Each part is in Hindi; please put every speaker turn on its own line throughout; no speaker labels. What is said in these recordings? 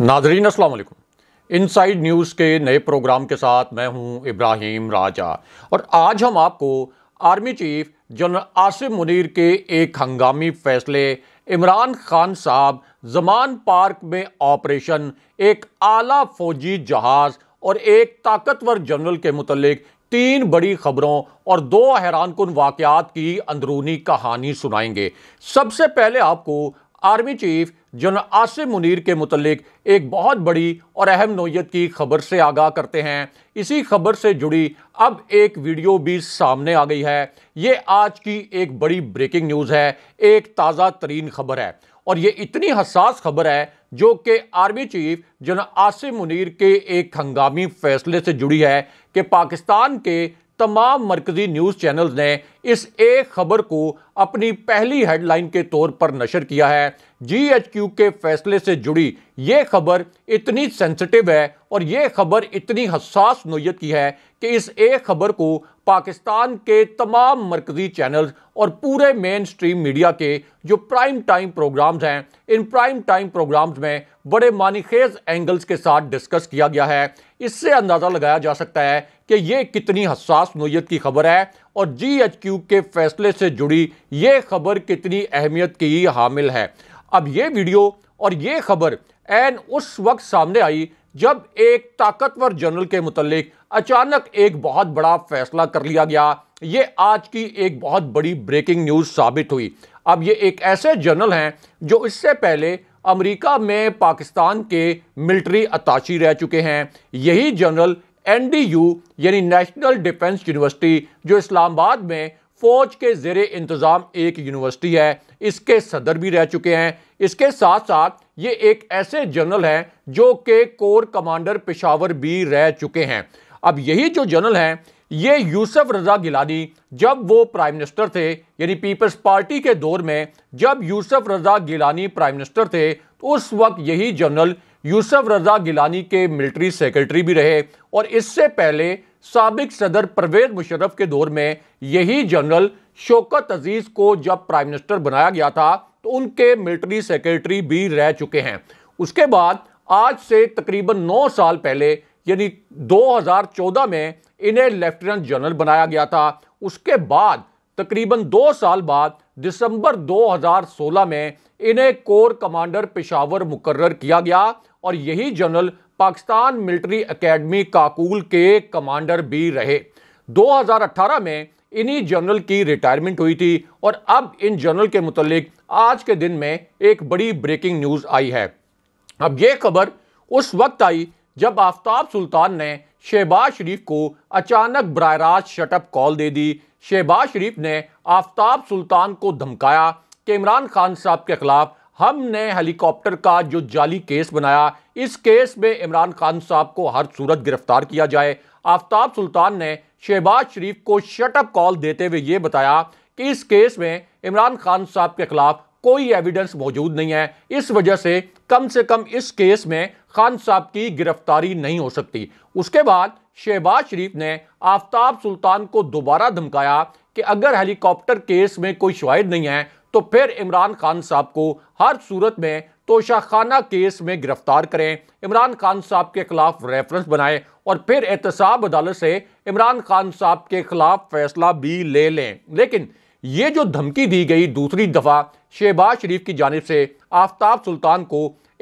नाजरीन असल इन इनसाइड न्यूज़ के नए प्रोग्राम के साथ मैं हूं इब्राहिम राजा और आज हम आपको army chief general Asif Munir के एक हंगामी फैसले इमरान खान साहब जमान पार्क में ऑपरेशन एक आला फौजी जहाज़ और एक ताकतवर जनरल के मुतलक तीन बड़ी खबरों और दो हैरान कन वाक़ की अंदरूनी कहानी सुनाएंगे सबसे पहले आपको army chief general Asim Munir के मुतलिक एक बहुत बड़ी और अहम नोयत की खबर से आगाह करते हैं इसी खबर से जुड़ी अब एक वीडियो भी सामने आ गई है ये आज की एक बड़ी ब्रेकिंग न्यूज़ है एक ताज़ा तरीन खबर है और ये इतनी हसास खबर है जो कि army chief general Asim Munir के एक हंगामी फैसले से जुड़ी है कि पाकिस्तान के तमाम मरकजी न्यूज़ चैनल ने इस एक खबर को अपनी पहली हेडलाइन के तौर पर नशर किया है जीएचक्यू के फैसले से जुड़ी ये खबर इतनी सेंसिटिव है और ये खबर इतनी हसास नोयत की है कि इस एक खबर को पाकिस्तान के तमाम मरकजी चैनल्स और पूरे मेन स्ट्रीम मीडिया के जो प्राइम टाइम प्रोग्राम्स हैं इन प्राइम टाइम प्रोग्राम्स में बड़े मानिखेज एंगल्स के साथ डिस्कस किया गया है इससे अंदाज़ा लगाया जा सकता है कि ये कितनी हसास नोयत की खबर है और जी एच क्यू के फैसले से जुड़ी ये खबर कितनी अहमियत की हामिल है अब ये वीडियो और ये खबर एन उस वक्त सामने आई जब एक ताकतवर जनरल के मुतलिक अचानक एक बहुत बड़ा फैसला कर लिया गया ये आज की एक बहुत बड़ी ब्रेकिंग न्यूज़ साबित हुई अब ये एक ऐसे जनरल हैं जो इससे पहले अमेरिका में पाकिस्तान के मिलिट्री अताशी रह चुके हैं यही जनरल एनडीयू यानी नेशनल डिफेंस यूनिवर्सिटी जो इस्लामाबाद में फौज के जेर इंतज़ाम एक यूनिवर्सिटी है इसके सदर भी रह चुके हैं इसके साथ साथ ये एक ऐसे जनरल हैं जो के कोर कमांडर पेशावर भी रह चुके हैं अब यही जो जनरल हैं ये यूसुफ रजा गिलानी जब वो प्राइम मिनिस्टर थे यानी पीपल्स पार्टी के दौर में जब यूसुफ रजा गिलानी प्राइम मिनिस्टर थे तो उस वक्त यही जनरल यूसुफ रजा गिलानी के मिलिट्री सेक्रेटरी भी रहे और इससे पहले सबक सदर परवेज मुशर्रफ के दौर में यही जनरल शौकत अजीज़ को जब प्राइम मिनिस्टर बनाया गया था तो उनके मिलिट्री सेक्रेटरी भी रह चुके हैं उसके बाद आज से तकरीबन नौ साल पहले यानी 2014 में इन्हें लेफ्टिनेंट जनरल बनाया गया था उसके बाद तकरीबन दो साल बाद दिसंबर 2016 में इन्हें कोर कमांडर पेशावर मुकर्र किया गया और यही general Pakistan military academy Kakul के कमांडर भी रहे 2018 में इन्हीं जनरल की रिटायरमेंट हुई थी और अब इन जनरल के मुतलिक आज के दिन में एक बड़ी ब्रेकिंग न्यूज़ आई है अब ये खबर उस वक्त आई जब आफ्ताब सुल्तान ने शहबाज शरीफ को अचानक बर रास्त शटअप कॉल दे दी शहबाज शरीफ ने आफ्ताब सुल्तान को धमकाया कि इमरान खान साहब के खिलाफ हमने हेलीकॉप्टर का जो जाली केस बनाया इस केस में इमरान खान साहब को हर सूरत गिरफ्तार किया जाए आफ्ताब सुल्तान ने शहबाज शरीफ को शटअप कॉल देते हुए ये बताया कि इस केस में इमरान खान साहब के खिलाफ कोई एविडेंस मौजूद नहीं है इस वजह से कम से कम इस केस में खान साहब की गिरफ्तारी नहीं हो सकती उसके बाद शहबाज शरीफ ने आफ्ताब सुल्तान को दोबारा धमकाया कि अगर हेलीकॉप्टर केस में कोई शवाहद नहीं है तो फिर इमरान खान साहब को हर सूरत में तोशाखाना केस में गिरफ्तार करें इमरान खान साहब के खिलाफ रेफरेंस बनाएं और फिर एहतसाब अदालत से इमरान खान साहब के खिलाफ फैसला भी ले लें लेकिन ये जो धमकी दी गई दूसरी दफ़ा शहबाज शरीफ की जानब से आफ्ताब सुल्तान को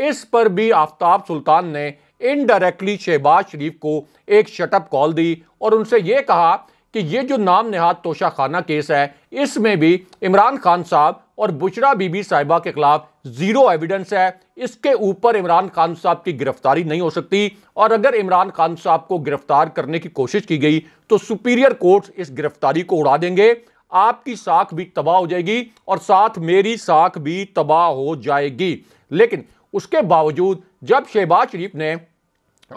इस पर भी आफ्ताब सुल्तान ने इनडायरेक्टली शहबाज शरीफ को एक शटअप कॉल दी और उनसे ये कहा कि ये जो नाम नहाद तोशा खाना केस है इसमें भी इमरान खान साहब और बुशरा बीबी साहिबा के खिलाफ ज़ीरो एविडेंस है इसके ऊपर इमरान खान साहब की गिरफ्तारी नहीं हो सकती और अगर इमरान खान साहब को गिरफ्तार करने की कोशिश की गई तो सुपीरियर कोर्ट्स इस गिरफ्तारी को उड़ा देंगे आपकी साख भी तबाह हो जाएगी और साथ मेरी साख भी तबाह हो जाएगी लेकिन उसके बावजूद जब शहबाज शरीफ ने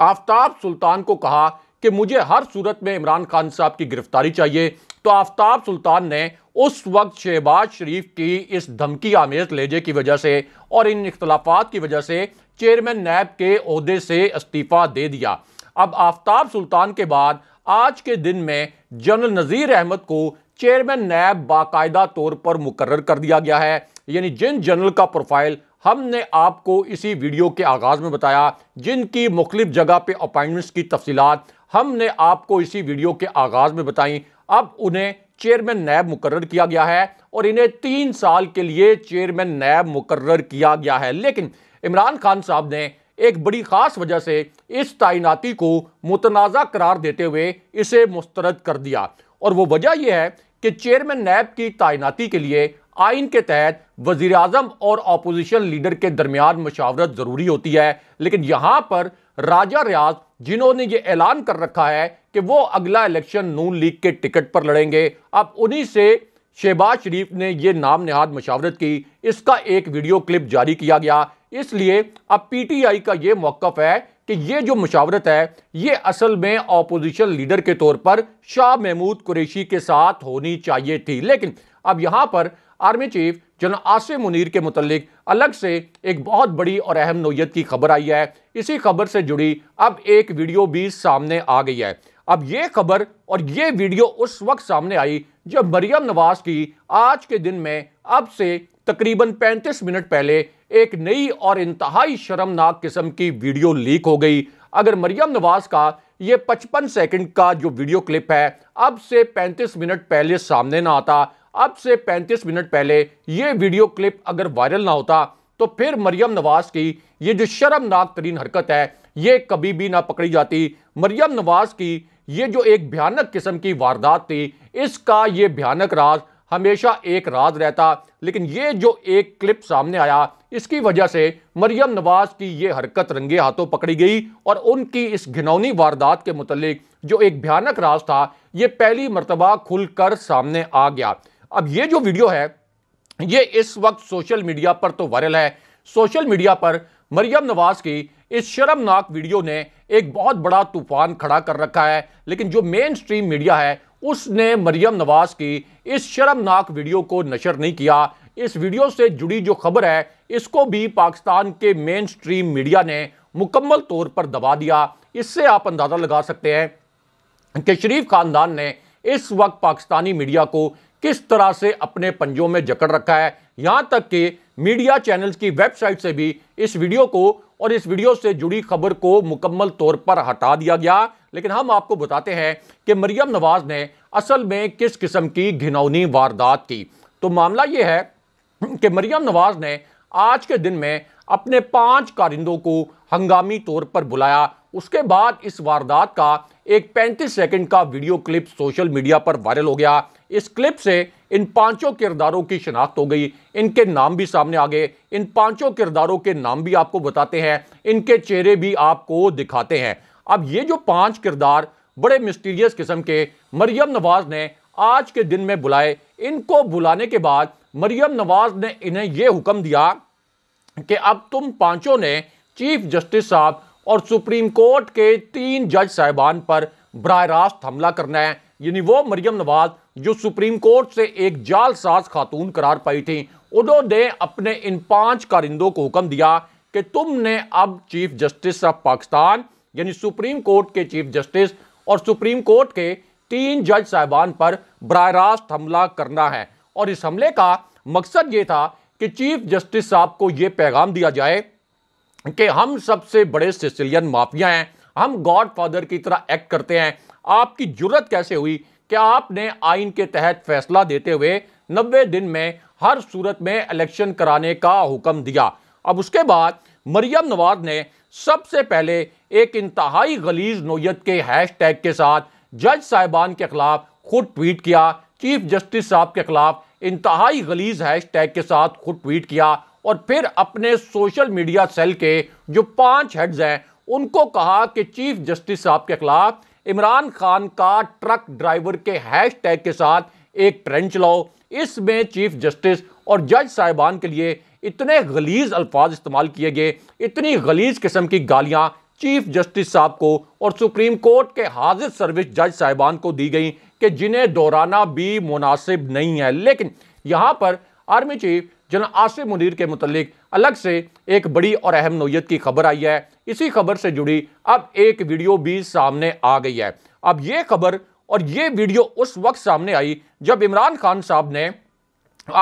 आफ्ताब सुल्तान को कहा कि मुझे हर सूरत में इमरान खान साहब की गिरफ्तारी चाहिए तो आफ्ताब सुल्तान ने उस वक्त शहबाज शरीफ की इस धमकी आमेज लेजे की वजह से और इन इख्तलाफात की वजह से चेयरमैन नैब के अहदे से इस्तीफ़ा दे दिया अब आफ्ताब सुल्तान के बाद आज के दिन में जनरल नज़ीर अहमद को चेयरमैन नैब बाकायदा तौर पर मुकर कर दिया गया है यानी जिन जनरल का प्रोफाइल हमने आपको इसी वीडियो के आगाज़ में बताया जिनकी मुख्तफ जगह पर अपॉइंटमेंट्स की तफसीत हमने आपको इसी वीडियो के आगाज़ में बताई अब उन्हें चेयरमैन नैब मुकर किया गया है और इन्हें तीन साल के लिए चेयरमैन नैब मुकर किया गया है लेकिन इमरान खान साहब ने एक बड़ी ख़ास वजह से इस तैनाती को मुतनाज़ा करार देते हुए इसे मुस्तरद कर दिया और वो वजह यह है कि चेयरमैन नैब की तैनाती के लिए आइन के तहत वजीर अजम और अपोजिशन लीडर के दरमियान मशावरत ज़रूरी होती है लेकिन यहाँ पर राजा रियाज जिन्होंने ये ऐलान कर रखा है कि वो अगला इलेक्शन नून लीग के टिकट पर लड़ेंगे अब उन्हीं से शहबाज शरीफ ने यह नाम नहाद मशावरत की इसका एक वीडियो क्लिप जारी किया गया इसलिए अब पीटीआई का यह मौकफ है कि ये जो मुशावरत है ये असल में अपोजिशन लीडर के तौर पर शाह महमूद कुरेशी के साथ होनी चाहिए थी लेकिन अब यहाँ पर army chief general Asif Munir के मतलब अलग से एक बहुत बड़ी और अहम नोयत की खबर आई है इसी खबर से जुड़ी अब एक वीडियो भी सामने आ गई है अब ये खबर और ये वीडियो उस वक्त सामने आई जब मरियम नवाज की आज के दिन में अब से तकरीबन 35 मिनट पहले एक नई और इंतहाई शर्मनाक किस्म की वीडियो लीक हो गई अगर मरियम नवाज का ये 55 सेकंड का जो वीडियो क्लिप है अब से 35 मिनट पहले सामने ना आता अब से 35 मिनट पहले ये वीडियो क्लिप अगर वायरल ना होता तो फिर मरियम नवाज की ये जो शर्मनाक तरीन हरकत है ये कभी भी ना पकड़ी जाती मरियम नवाज की ये जो एक भयानक किस्म की वारदात थी इसका ये भयानक राज हमेशा एक राज रहता लेकिन ये जो एक क्लिप सामने आया इसकी वजह से मरियम नवाज की ये हरकत रंगे हाथों पकड़ी गई और उनकी इस घिनौनी वारदात के मुतलिक जो एक भयानक राज था ये पहली मरतबा खुलकर सामने आ गया अब ये जो वीडियो है ये इस वक्त सोशल मीडिया पर तो वायरल है सोशल मीडिया पर मरियम नवाज की इस शर्मनाक वीडियो ने एक बहुत बड़ा तूफान खड़ा कर रखा है लेकिन जो मेन स्ट्रीम मीडिया है उसने मरियम नवाज की इस शर्मनाक वीडियो को नशर नहीं किया इस वीडियो से जुड़ी जो खबर है इसको भी पाकिस्तान के मेन स्ट्रीम मीडिया ने मुकम्मल तौर पर दबा दिया इससे आप अंदाज़ा लगा सकते हैं कि शरीफ खानदान ने इस वक्त पाकिस्तानी मीडिया को किस तरह से अपने पंजों में जकड़ रखा है यहाँ तक कि मीडिया चैनल्स की वेबसाइट से भी इस वीडियो को और इस वीडियो से जुड़ी खबर को मुकम्मल तौर पर हटा दिया गया लेकिन हम आपको बताते हैं कि मरियम नवाज ने असल में किस किस्म की घिनौनी वारदात की तो मामला ये है कि मरियम नवाज ने आज के दिन में अपने पांच कारिंदों को हंगामी तौर पर बुलाया उसके बाद इस वारदात का एक 35 सेकंड का वीडियो क्लिप सोशल मीडिया पर वायरल हो गया इस क्लिप से इन पांचों किरदारों की शनाख्त हो गई इनके नाम भी सामने आ गए इन पांचों किरदारों के नाम भी आपको बताते हैं इनके चेहरे भी आपको दिखाते हैं अब ये जो पांच किरदार बड़े मिस्टीरियस किस्म के मरियम नवाज ने आज के दिन में बुलाए इनको बुलाने के बाद मरियम नवाज ने इन्हें यह हुक्म दिया कि अब तुम पांचों ने चीफ जस्टिस साहब और सुप्रीम कोर्ट के तीन जज साहिबान पर बर रास्त हमला करना है यानी वो मरियम नवाज जो सुप्रीम कोर्ट से एक जालसाज खातून करार पाई थी उन्होंने अपने इन पांच कारिंदों को हुक्म दिया कि तुमने अब चीफ जस्टिस ऑफ पाकिस्तान यानी सुप्रीम कोर्ट के चीफ जस्टिस और सुप्रीम कोर्ट के तीन जज साहबान पर बर रास्त हमला करना है और इस हमले का मकसद ये था कि चीफ जस्टिस साहब को ये पैगाम दिया जाए कि हम सबसे बड़े सिसिलियन माफिया हैं हम गॉड फादर की तरह एक्ट करते हैं आपकी जरूरत कैसे हुई कि आपने आइन के तहत फैसला देते हुए नब्बे दिन में हर सूरत में इलेक्शन कराने का हुक्म दिया अब उसके बाद मरियम नवाज ने सबसे पहले एक इंतहाई गलीज नोयत के हैश टैग के साथ जज साहिबान के खिलाफ खुद ट्वीट किया चीफ जस्टिस साहब के खिलाफ इंतहाई गलीज हैश टैग के साथ खुद ट्वीट किया और फिर अपने सोशल मीडिया सेल के जो पांच हेड्स हैं उनको कहा कि चीफ जस्टिस साहब के खिलाफ इमरान खान का ट्रक ड्राइवर के हैश टैग के साथ एक ट्रेंड चलाओ इसमें चीफ जस्टिस और जज साहिबान के लिए इतने गलीज अल्फाज इस्तेमाल किए गए इतनी गलीज किस्म की गालियाँ चीफ जस्टिस साहब को और सुप्रीम कोर्ट के हाजिर सर्विस जज साहिबान को दी गई कि जिन्हें दोहराना भी मुनासिब नहीं है लेकिन यहाँ पर army chief general Asif Munir के मतलब अलग से एक बड़ी और अहम नोयत की खबर आई है इसी खबर से जुड़ी अब एक वीडियो भी सामने आ गई है अब ये खबर और ये वीडियो उस वक्त सामने आई जब इमरान खान साहब ने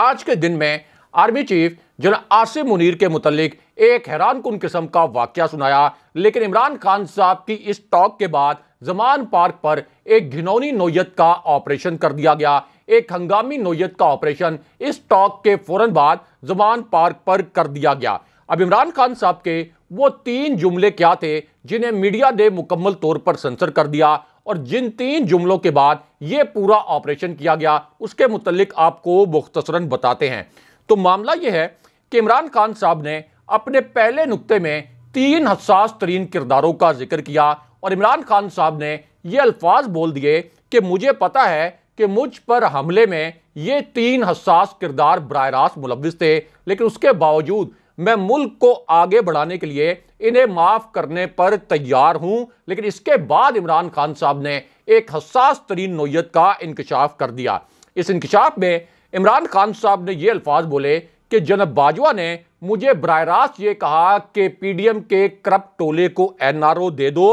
आज के दिन में आर्मी चीफ जिन्हें आसिम मुनीर के मुतलिक एक हैरान कन किस्म का वाक्य सुनाया लेकिन इमरान खान साहब की इस टॉक के बाद जमान पार्क पर एक घिनौनी नोयत का ऑपरेशन कर दिया गया एक हंगामी नोयत का ऑपरेशन इस टॉक के फौरन बाद जमान पार्क पर कर दिया गया अब इमरान खान साहब के वो तीन जुमले क्या थे जिन्हें मीडिया ने मुकम्मल तौर पर सेंसर कर दिया और जिन तीन जुमलों के बाद ये पूरा ऑपरेशन किया गया उसके मुतलिक आपको मुख्तसरन बताते हैं तो मामला यह है कि इमरान खान साहब ने अपने पहले नुकते में तीन हसास तरीन किरदारों का जिक्र किया और इमरान खान साहब ने ये अल्फाज बोल दिए कि मुझे पता है कि मुझ पर हमले में ये तीन हसास किरदार बर रास्त मुलविस थे लेकिन उसके बावजूद मैं मुल्क को आगे बढ़ाने के लिए इन्हें माफ़ करने पर तैयार हूँ लेकिन इसके बाद इमरान खान साहब ने एक हसास तरीन नोयत का इंकशाफ कर दिया इस इंकशाफ में इमरान खान साहब ने ये अल्फाज बोले कि जनब बाजवा ने मुझे बरह रास्त ये कहा कि पीडीएम के करप टोले को एनआरओ दे दो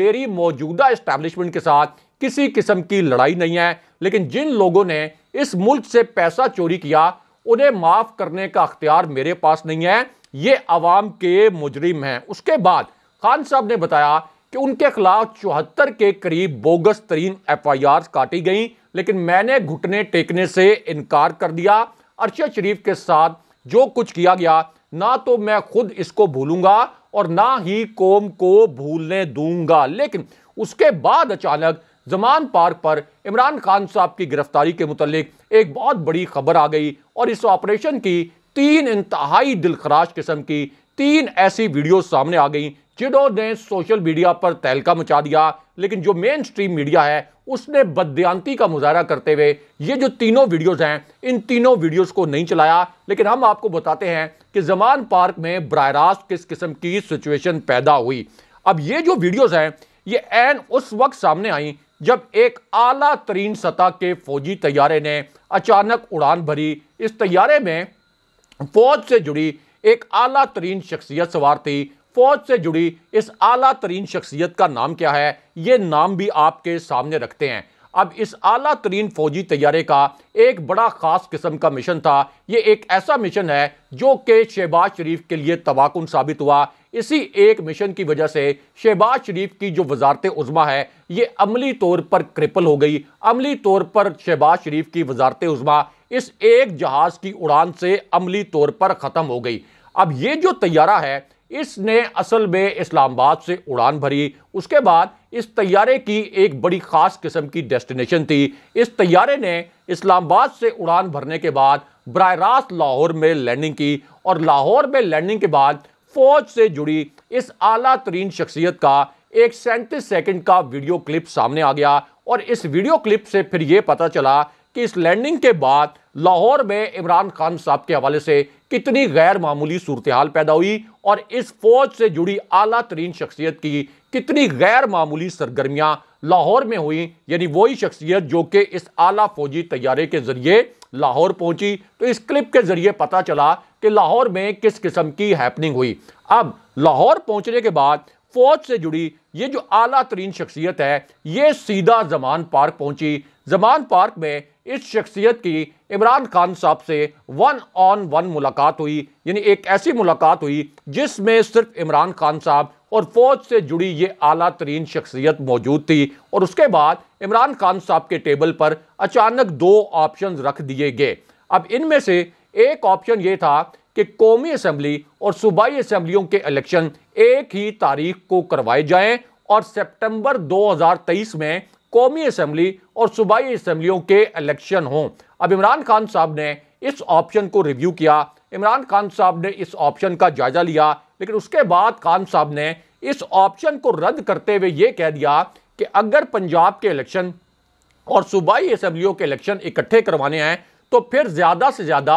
मेरी मौजूदा इस्टेब्लिशमेंट के साथ किसी किस्म की लड़ाई नहीं है लेकिन जिन लोगों ने इस मुल्क से पैसा चोरी किया उन्हें माफ़ करने का अख्तियार मेरे पास नहीं है ये आवाम के मुजरिम हैं उसके बाद खान साहब ने बताया कि उनके खिलाफ चौहत्तर के करीब बोगस तरीन एफ आई आर काटी गई लेकिन मैंने घुटने टेकने से इनकार कर दिया अर्शद शरीफ के साथ जो कुछ किया गया ना तो मैं खुद इसको भूलूंगा और ना ही कौम को भूलने दूंगा लेकिन उसके बाद अचानक जमान पार्क पर इमरान खान साहब की गिरफ्तारी के मतलब एक बहुत बड़ी खबर आ गई और इस ऑपरेशन की तीन इंतहाई दिलखराश किस्म की तीन ऐसी वीडियो सामने आ गई जिन्होंने सोशल मीडिया पर तहलका मचा दिया लेकिन जो मेन स्ट्रीम मीडिया है उसने बदयांती का मुजाहरा करते हुए ये जो तीनों वीडियोस हैं इन तीनों वीडियोस को नहीं चलाया लेकिन हम आपको बताते हैं कि जमान पार्क में बर रास्त किस किस्म की सिचुएशन पैदा हुई अब ये जो वीडियोस हैं ये एन उस वक्त सामने आई जब एक आला तरीन सतह के फौजी तैयारे ने अचानक उड़ान भरी इस तैयारे में फौज से जुड़ी एक आला तरीन शख्सियत सवार थी फौज से जुड़ी इस आला तरीन शख्सियत का नाम क्या है ये नाम भी आपके सामने रखते हैं अब इस आला तरीन फौजी तैयारे का एक बड़ा ख़ास किस्म का मिशन था ये एक ऐसा मिशन है जो कि शहबाज शरीफ के लिए तवाकुन साबित हुआ इसी एक मिशन की वजह से शहबाज शरीफ की जो वजारत उज़मा है ये अमली तौर पर क्रिपल हो गई अमली तौर पर शहबाज शरीफ की वजारत उज़मा इस एक जहाज़ की उड़ान से अमली तौर पर ख़त्म हो गई अब ये जो तैयारा है इसने असल में इस्लामाबाद से उड़ान भरी उसके बाद इस तैयारे की एक बड़ी ख़ास किस्म की डेस्टिनेशन थी इस तैयारे ने इस्लामाबाद से उड़ान भरने के बाद बरह रास्त लाहौर में लैंडिंग की और लाहौर में लैंडिंग के बाद फ़ौज से जुड़ी इस आला तरीन शख्सियत का एक सैंतीस सेकेंड का वीडियो क्लिप सामने आ गया और इस वीडियो क्लिप से फिर ये पता चला कि इस लैंडिंग के बाद लाहौर में इमरान खान साहब के हवाले से कितनी गैर मामूली सूरत हाल पैदा हुई और इस फौज से जुड़ी आला तरीन शख्सियत की कितनी गैर मामूली सरगर्मियाँ लाहौर में हुई यानी वही शख्सियत जो कि इस आला फौजी तैयारे के ज़रिए लाहौर पहुंची तो इस क्लिप के ज़रिए पता चला कि लाहौर में किस किस्म की हैपनिंग हुई अब लाहौर पहुंचने के बाद फौज से जुड़ी ये जो आला तरीन शख्सियत है ये सीधा जमान पार्क पहुंची जमान पार्क में इस शख्सियत की इमरान खान साहब से वन ऑन वन मुलाकात हुई यानी एक ऐसी मुलाकात हुई जिसमें सिर्फ इमरान खान साहब और फौज से जुड़ी ये आला तरीन शख्सियत मौजूद थी और उसके बाद इमरान खान साहब के टेबल पर अचानक दो ऑप्शन रख दिए गए अब इनमें से एक ऑप्शन ये था कि कौमी असम्बली और सूबाई असम्बलियों के इलेक्शन एक ही तारीख को करवाए जाएं और सितंबर 2023 में कौमी असम्बली और सूबाई असम्बलियों के इलेक्शन हों अब इमरान खान साहब ने इस ऑप्शन को रिव्यू किया इमरान खान साहब ने इस ऑप्शन का जायजा लिया लेकिन उसके बाद खान साहब ने इस ऑप्शन को रद्द करते हुए ये कह दिया कि अगर पंजाब के इलेक्शन और सूबाई असम्बलियों के इलेक्शन इकट्ठे करवाने हैं तो फिर ज़्यादा से ज़्यादा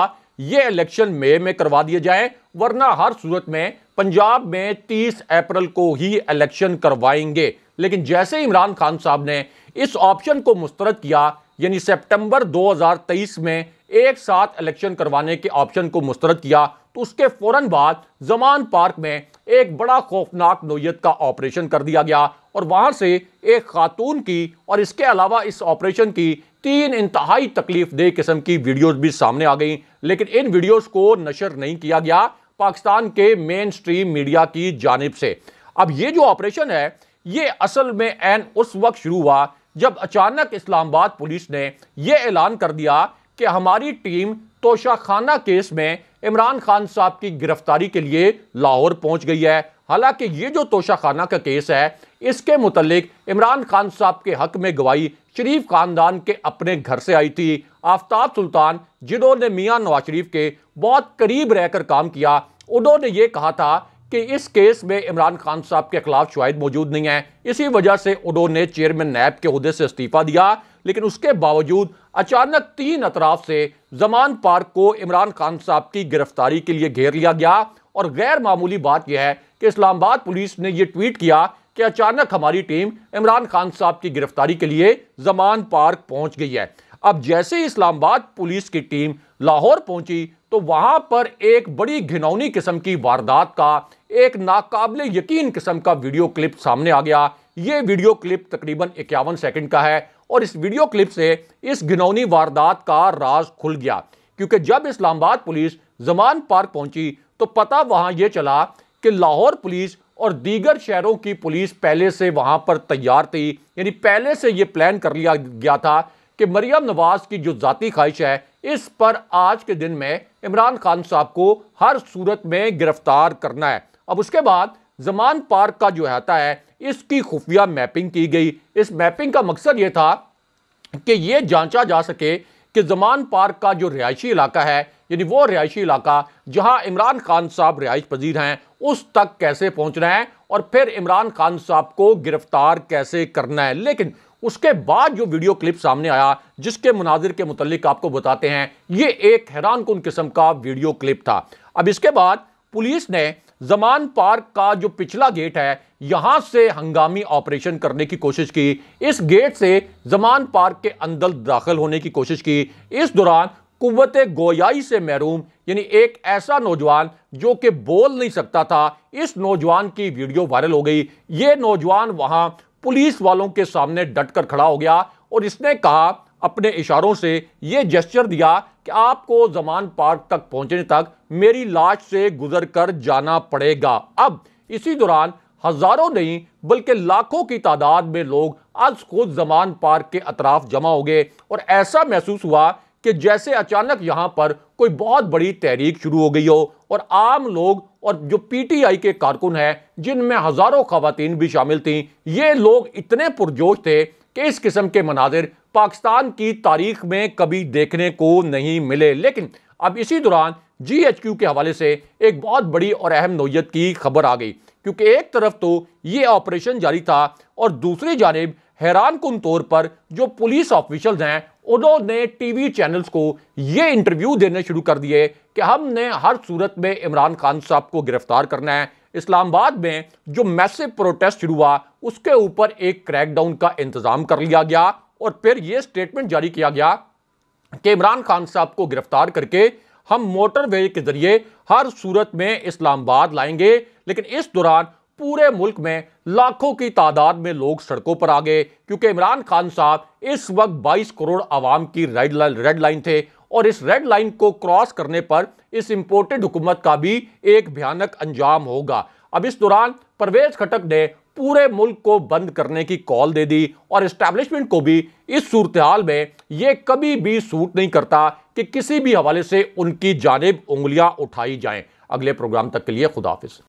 ये इलेक्शन मई में करवा दिए जाए वरना हर सूरत में पंजाब में 30 अप्रैल को ही इलेक्शन करवाएंगे लेकिन जैसे इमरान खान साहब ने इस ऑप्शन को मुस्तरद किया यानी सितंबर 2023 में एक साथ इलेक्शन करवाने के ऑप्शन को मुस्तरद किया तो उसके फौरन बाद जमान पार्क में एक बड़ा खौफनाक नोयत का ऑपरेशन कर दिया गया और वहाँ से एक खातून की और इसके अलावा इस ऑपरेशन की तीन इंतहाई तकलीफ दे किस्म की वीडियोस भी सामने आ गई लेकिन इन वीडियोस को नशर नहीं किया गया पाकिस्तान के मेन स्ट्रीम मीडिया की जानब से अब ये जो ऑपरेशन है ये असल में एन उस वक्त शुरू हुआ जब अचानक इस्लामाबाद पुलिस ने यह ऐलान कर दिया कि हमारी टीम तोशाखाना केस में इमरान खान साहब की गिरफ्तारी के लिए लाहौर पहुंच गई है हालांकि ये जो तोशाखाना का केस है इसके मुतलिक इमरान खान साहब के हक में गवाही शरीफ खानदान के अपने घर से आई थी आफ्ताब सुल्तान जिन्होंने मियाँ नवाज शरीफ के बहुत करीब रहकर काम किया उन्होंने ये कहा था कि इस केस में इमरान खान साहब के खिलाफ शवाहद मौजूद नहीं है इसी वजह से उन्होंने चेयरमैन नैब के अहदे से इस्तीफा दिया लेकिन उसके बावजूद अचानक तीन अतराफ से जमान पार्क को इमरान खान साहब की गिरफ्तारी के लिए घेर लिया गया और गैर मामूली बात यह है कि इस्लामाबाद पुलिस ने यह ट्वीट किया कि अचानक हमारी टीम इमरान खान साहब की गिरफ्तारी के लिए जमान पार्क पहुंच गई है अब जैसे ही इस्लामाबाद पुलिस की टीम लाहौर पहुंची तो वहां पर एक बड़ी घिनौनी किस्म की वारदात का एक नाकाबले यकीन किस्म का वीडियो क्लिप सामने आ गया ये वीडियो क्लिप तकरीबन इक्यावन सेकंड का है और इस वीडियो क्लिप से इस घिनौनी वारदात का राज खुल गया क्योंकि जब इस्लामाबाद पुलिस जमान पार्क पहुंची तो पता वहां यह चला कि लाहौर पुलिस और दीगर शहरों की पुलिस पहले से वहां पर तैयार थी यानी पहले से यह प्लान कर लिया गया था कि मरियम नवाज की जो ज़ाती ख्वाहिश है इस पर आज के दिन में इमरान खान साहब को हर सूरत में गिरफ्तार करना है अब उसके बाद जमान पार्क का जो आता है इसकी खुफिया मैपिंग की गई इस मैपिंग का मकसद ये था कि ये जांचा जा सके कि जमान पार्क का जो रिहायशी इलाका है यानी वो रिहायशी इलाका जहां इमरान खान साहब रिहाइश पजीर हैं उस तक कैसे पहुंचना है और फिर इमरान खान साहब को गिरफ्तार कैसे करना है लेकिन उसके बाद जो वीडियो क्लिप सामने आया जिसके मनाजिर के मुतलिक आपको बताते हैं ये एक हैरान कन किस्म का वीडियो क्लिप था अब इसके बाद पुलिस ने जमान पार्क का जो पिछला गेट है यहां से हंगामी ऑपरेशन करने की कोशिश की इस गेट से जमान पार्क के अंदर दाखिल होने की कोशिश की इस दौरान कुत गोयाई से महरूम यानी एक ऐसा नौजवान जो कि बोल नहीं सकता था इस नौजवान की वीडियो वायरल हो गई ये नौजवान वहां पुलिस वालों के सामने डटकर खड़ा हो गया और इसने कहा अपने इशारों से ये जेस्चर दिया कि आपको जमान पार्क तक पहुंचने तक मेरी लाश से गुजर कर जाना पड़ेगा अब इसी दौरान हजारों नहीं बल्कि लाखों की तादाद में लोग आज खुद जमान पार्क के अतराफ जमा हो गए और ऐसा महसूस हुआ कि जैसे अचानक यहाँ पर कोई बहुत बड़ी तहरीक शुरू हो गई हो और आम लोग और जो पीटीआई के कारकुन हैं जिनमें हजारों खातन भी शामिल थीं ये लोग इतने पुरजोश थे कि इस किस्म के मनाजिर पाकिस्तान की तारीख में कभी देखने को नहीं मिले लेकिन अब इसी दौरान जी एच क्यू के हवाले से एक बहुत बड़ी और अहम नोयत की खबर आ गई क्योंकि एक तरफ तो ये ऑपरेशन जारी था और दूसरी जानब हैरान कन तौर पर जो पुलिस ऑफिशल्स हैं उन्होंने टीवी चैनल्स को ये इंटरव्यू देने शुरू कर दिए कि हमने हर सूरत में इमरान खान साहब को गिरफ्तार करना है इस्लामाबाद में जो मैसिव प्रोटेस्ट शुरू हुआ उसके ऊपर एक क्रैकडाउन का इंतजाम कर लिया गया और फिर यह स्टेटमेंट जारी किया गया कि इमरान खान साहब को गिरफ्तार करके हम मोटरवे के जरिए हर सूरत में इस्लामाबाद लाएंगे लेकिन इस दौरान पूरे मुल्क में लाखों की तादाद में लोग सड़कों पर आ गए क्योंकि इमरान खान साहब इस वक्त 22 करोड़ आवाम की रेड लाइन थे और इस रेड लाइन को क्रॉस करने पर इस इम्पोर्टेड हुकूमत का भी एक भयानक अंजाम होगा अब इस दौरान परवेज खटक ने पूरे मुल्क को बंद करने की कॉल दे दी और इस्टेब्लिशमेंट को भी इस सूरत हाल में ये कभी भी सूट नहीं करता कि किसी भी हवाले से उनकी जानब उंगलियां उठाई जाएं अगले प्रोग्राम तक के लिए खुदाफिज